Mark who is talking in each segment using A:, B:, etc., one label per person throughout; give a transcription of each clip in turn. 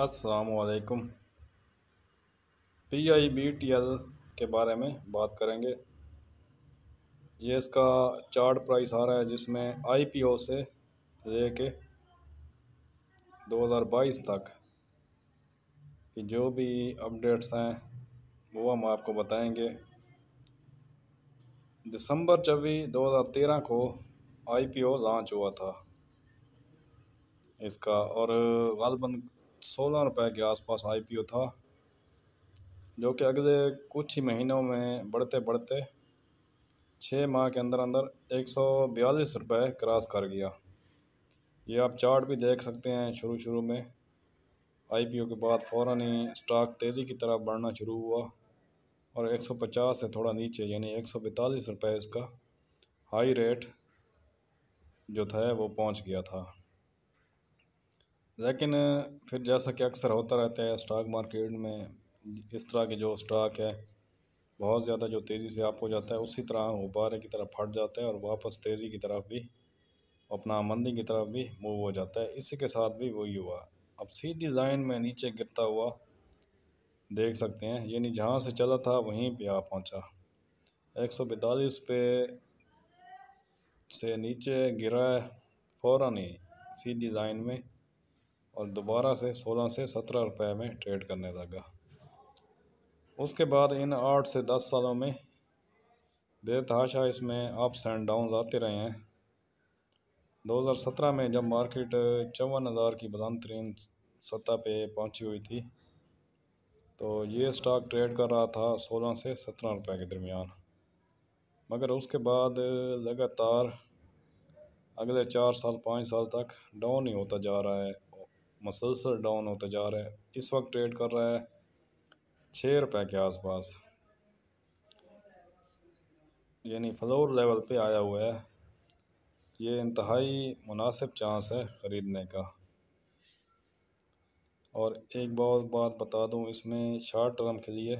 A: असलकम P I B T L के बारे में बात करेंगे ये इसका चार्ट प्राइस आ रहा है जिसमें आई पी ओ से ले के दो हज़ार बाईस तक कि जो भी अपडेट्स हैं वो हम आपको बताएंगे दिसंबर छब्बीस दो हज़ार तेरह को आई पी ओ लॉन्च हुआ था इसका और गलबन सोलह रुपए के आसपास आईपीओ था जो कि अगले कुछ ही महीनों में बढ़ते बढ़ते छः माह के अंदर अंदर एक सौ बयालीस रुपये क्रॉस कर गया ये आप चार्ट भी देख सकते हैं शुरू शुरू में आईपीओ के बाद फ़ौर ही स्टॉक तेज़ी की तरह बढ़ना शुरू हुआ और 150 से थोड़ा नीचे यानी एक सौ इसका हाई रेट जो था वो पहुंच गया था लेकिन फिर जैसा कि अक्सर होता रहता है स्टॉक मार्केट में इस तरह के जो स्टॉक है बहुत ज़्यादा जो तेज़ी से आप हो जाता है उसी तरह गुब्बारे की तरफ फट जाता है और वापस तेज़ी की तरफ भी अपना मंदी की तरफ भी मूव हो जाता है इसी के साथ भी वही हुआ अब सीधी लाइन में नीचे गिरता हुआ देख सकते हैं यानी जहाँ से चला था वहीं पर आ पहुँचा एक सौ पे से नीचे गिरा है फ़ौर ही सीधी लाइन में और दोबारा से सोलह से सत्रह रुपये में ट्रेड करने लगा उसके बाद इन आठ से दस सालों में बेतहाशा इसमें अप्स एंड डाउन आते रहे हैं 2017 में जब मार्केट चौवन हज़ार की बदान तरीन सतह पे पहुंची हुई थी तो ये स्टॉक ट्रेड कर रहा था 16 से 17 रुपए के दरमियान मगर उसके बाद लगातार अगले चार साल पाँच साल तक डाउन ही होता जा रहा है मसलसल डाउन होता जा रहा है इस वक्त ट्रेड कर रहा है छः रुपये के आसपास यानी फ्लोर लेवल पे आया हुआ है ये इंतहाई मुनासिब चांस है ख़रीदने का और एक बहुत बात बता दूं इसमें शार्ट टर्म के लिए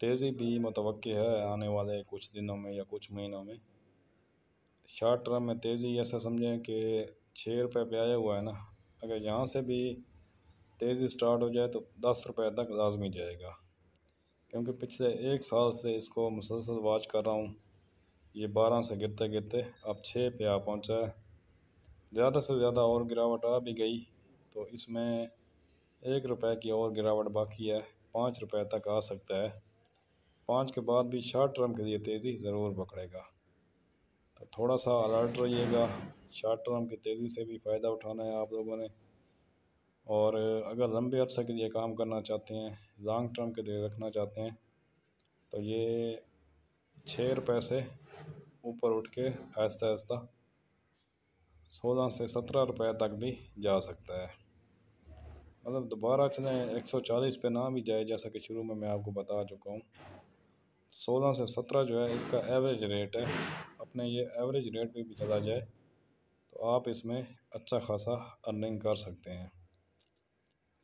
A: तेज़ी भी मतव है आने वाले कुछ दिनों में या कुछ महीनों में शार्ट टर्म में तेज़ी ऐसा समझें कि छः रुपये पे आया हुआ है ना अगर यहाँ से भी तेज़ स्टार्ट हो जाए तो दस रुपये तक लाजमी जाएगा क्योंकि पिछले एक साल से इसको मुसलसल वाच कर रहा हूँ ये बारह से गिरते गिरते अब छः पे आ पहुँचा है ज़्यादा से ज़्यादा और गिरावट आ भी गई तो इसमें एक रुपए की और गिरावट बाकी है पाँच रुपए तक आ सकता है पाँच के बाद भी शॉर्ट टर्म के लिए तेज़ी ज़रूर पकड़ेगा तो थोड़ा सा अलर्ट रहिएगा शॉर्ट टर्म की तेज़ी से भी फ़ायदा उठाना है आप लोगों ने और अगर लंबे अरसे के लिए काम करना चाहते हैं लॉन्ग टर्म के लिए रखना चाहते हैं तो ये छः रुपये से ऊपर उठ के आहिस्ता आहिस्ता सोलह से सत्रह रुपये तक भी जा सकता है मतलब दोबारा चले एक सौ चालीस पे ना भी जाए जैसा कि शुरू में मैं आपको बता चुका हूँ सोलह से सत्रह जो है इसका एवरेज रेट है अपने ये एवरेज रेट पे भी चला जाए तो आप इसमें अच्छा खासा अर्निंग कर सकते हैं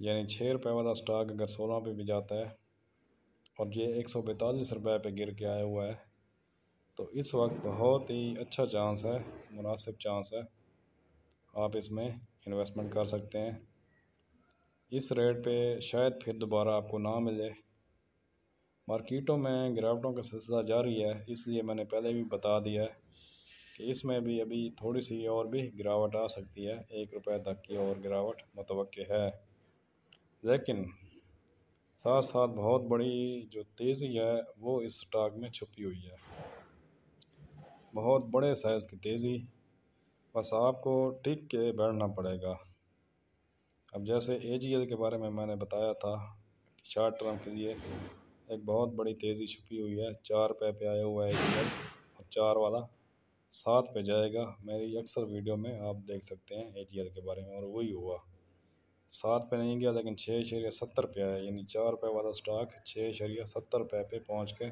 A: यानी छः रुपये वाला स्टॉक अगर सोलह पे भी जाता है और ये एक सौ पैंतालीस रुपये पर गिर के आया हुआ है तो इस वक्त बहुत ही अच्छा चांस है मुनासिब चांस है आप इसमें इन्वेस्टमेंट कर सकते हैं इस रेट पे शायद फिर दोबारा आपको ना मिले मार्केटों में गिरावटों का सिलसिला जारी है इसलिए मैंने पहले भी बता दिया है कि इसमें भी अभी थोड़ी सी और भी गिरावट आ सकती है एक रुपये तक की और गिरावट मतव है लेकिन साथ साथ बहुत बड़ी जो तेज़ी है वो इस स्टॉक में छुपी हुई है बहुत बड़े साइज़ की तेज़ी बस आपको टिक के बैठना पड़ेगा अब जैसे ए के बारे में मैंने बताया था कि शार्ट टर्म के लिए एक बहुत बड़ी तेज़ी छुपी हुई है चार रुपये पे आया हुआ है ए और चार वाला साथ पे जाएगा मेरी अक्सर वीडियो में आप देख सकते हैं ए के बारे में और वही हुआ सात पे नहीं गया लेकिन छः शरिया सत्तर पे आया यानी चार रुपये वाला स्टॉक छः शरिया सत्तर रुपये पे पहुँच के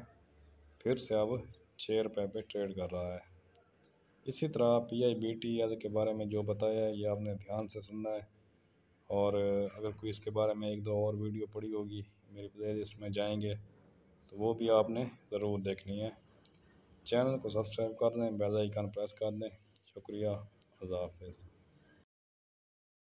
A: फिर से अब छः रुपये पे ट्रेड कर रहा है इसी तरह P I B T L के बारे में जो बताया है ये आपने ध्यान से सुनना है और अगर कोई इसके बारे में एक दो और वीडियो पड़ी होगी मेरी प्ले लिस्ट में जाएंगे तो वो भी आपने ज़रूर देखनी है चैनल को सब्सक्राइब कर दें बेल आइकन प्रेस कर दें शुक्रिया हाफिज़